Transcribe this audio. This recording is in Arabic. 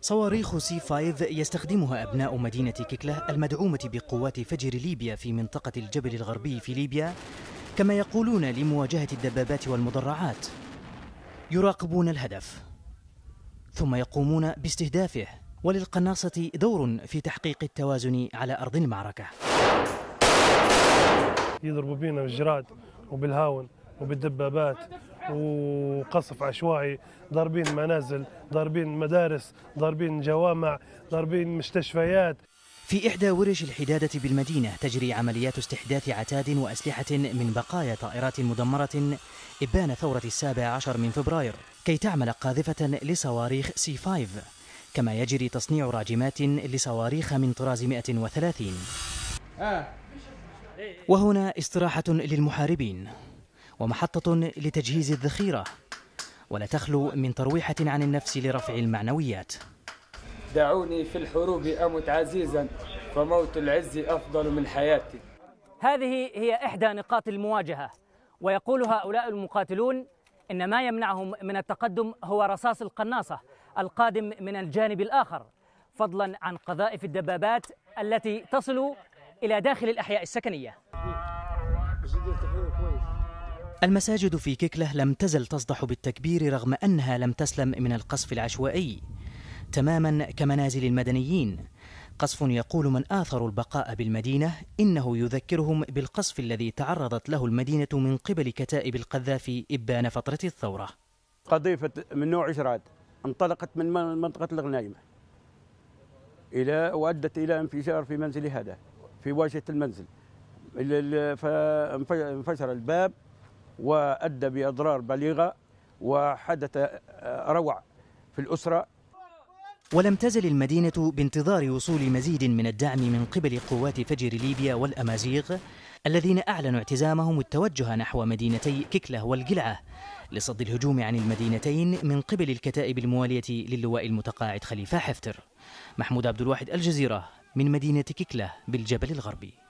صواريخ سي 5 يستخدمها أبناء مدينة ككلة المدعومة بقوات فجر ليبيا في منطقة الجبل الغربي في ليبيا كما يقولون لمواجهة الدبابات والمدرعات يراقبون الهدف ثم يقومون باستهدافه وللقناصة دور في تحقيق التوازن على أرض المعركة يضربوا بينا بالجراد وبالهاون وبالدبابات وقصف عشوائي ضاربين منازل ضاربين مدارس ضاربين جوامع ضاربين مستشفيات في إحدى ورش الحدادة بالمدينة تجري عمليات استحداث عتاد وأسلحة من بقايا طائرات مدمرة إبان ثورة السابع عشر من فبراير كي تعمل قاذفة لصواريخ سي 5 كما يجري تصنيع راجمات لصواريخ من طراز 130 آه. وهنا استراحة للمحاربين ومحطة لتجهيز الذخيرة ولا تخلو من ترويحة عن النفس لرفع المعنويات دعوني في الحروب أمت عزيزا فموت العز أفضل من حياتي هذه هي إحدى نقاط المواجهة ويقول هؤلاء المقاتلون إن ما يمنعهم من التقدم هو رصاص القناصة القادم من الجانب الآخر فضلا عن قذائف الدبابات التي تصل إلى داخل الأحياء السكنية المساجد في ككلة لم تزل تصدح بالتكبير رغم أنها لم تسلم من القصف العشوائي تماما كمنازل المدنيين قصف يقول من آثروا البقاء بالمدينة إنه يذكرهم بالقصف الذي تعرضت له المدينة من قبل كتائب القذافي إبان فترة الثورة قذيفة من نوع إشراد انطلقت من منطقة الغنايمة إلى وأدت إلى انفجار في منزل هذا في واجهة المنزل فانفجر الباب وأدى بأضرار بليغة وحدث آه، روع في الأسرة ولم تزل المدينة بانتظار وصول مزيد من الدعم من قبل قوات فجر ليبيا والأمازيغ الذين أعلنوا اعتزامهم التوجه نحو مدينتي ككلة والقلعة لصد الهجوم عن المدينتين من قبل الكتائب الموالية للواء المتقاعد خليفة حفتر محمود عبد الواحد الجزيرة من مدينة ككلة بالجبل الغربي